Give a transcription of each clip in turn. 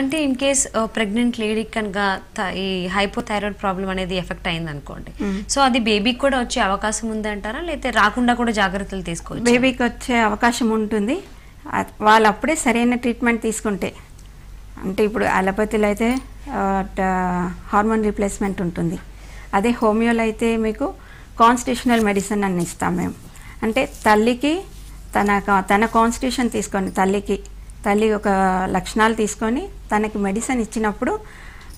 అంటే in case pregnant lady కనుక ఈ హైపోథైరాయిడ్ ప్రాబ్లం అనేది ఎఫెక్ట్ అయింది అనుకోండి సో hmm. అది బేబీకి కూడా వచ్చే అవకాశం ఉందంటారా లేకపోతే రాకుండా కూడా జాగ్రత్తలు తీసుకోవచ్చు బేబీకి వచ్చే అవకాశం ఉంటుంది వాళ్ళు అప్పుడే సరైన ట్రీట్మెంట్ తీసుకుంటే అంటే ఇప్పుడు అలోపతిలో అయితే హార్మోన్ రీప్లేస్మెంట్ ఉంటుంది అదే హోమియోలో అయితే మీకు కాన్స్టిట్యూషనల్ మెడిసిన్ అని ఇస్తాం మేము అంటే తల్లికి తన తన కాన్స్టిట్యూషన్ తీసుకొని తల్లికి తల్లి ఒక లక్షణాలు తీసుకొని తనకి మెడిసిన్ ఇచ్చినప్పుడు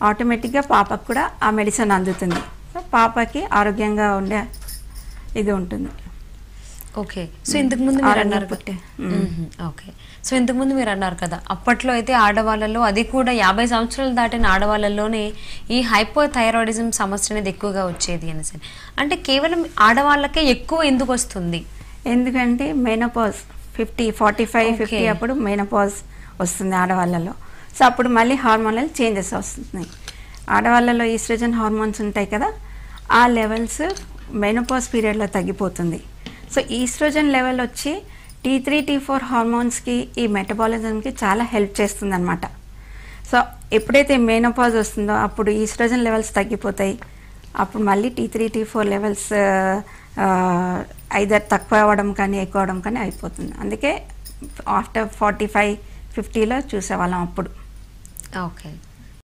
ఆటోమేటిక్గా పాపకు కూడా ఆ మెడిసిన్ అందుతుంది సో పాపకి ఆరోగ్యంగా ఉండే ఇది ఉంటుంది ఓకే సో ఇంతకుముందు మీరు అన్నారు ఓకే సో ఇంతకుముందు మీరు అన్నారు కదా అప్పట్లో అయితే ఆడవాళ్ళలో అది కూడా యాభై సంవత్సరాలు దాటిన ఆడవాళ్ళలోనే ఈ హైపోథైరాయిడిజం సమస్య అనేది ఎక్కువగా వచ్చేది అని సరే అంటే కేవలం ఆడవాళ్ళకే ఎక్కువ ఎందుకు వస్తుంది ఎందుకంటే menopause fifty forty five fifty అప్పుడు మెయినపాజ్ వస్తుంది ఆడవాళ్ళలో సో అప్పుడు మళ్ళీ హార్మోనల్ చేంజెస్ వస్తున్నాయి ఆడవాళ్ళలో ఈస్ట్రోజన్ హార్మోన్స్ ఉంటాయి కదా ఆ లెవెల్స్ మెనోపాజ్ పీరియడ్లో తగ్గిపోతుంది సో ఈస్ట్రోజన్ లెవెల్ వచ్చి టీ త్రీ టీ ఫోర్ హార్మోన్స్కి ఈ మెటబాలిజంకి చాలా హెల్ప్ చేస్తుంది అనమాట సో ఎప్పుడైతే మెనోపాజ్ వస్తుందో అప్పుడు ఈస్ట్రోజన్ లెవెల్స్ తగ్గిపోతాయి అప్పుడు మళ్ళీ T three T four levels either తక్కువ అవ్వడం కానీ ఎక్కువ అవ్వడం కానీ అయిపోతుంది అందుకే ఆఫ్టర్ ఫార్టీ ఫైవ్ ఫిఫ్టీలో చూసేవాళ్ళం అప్పుడు ఓకే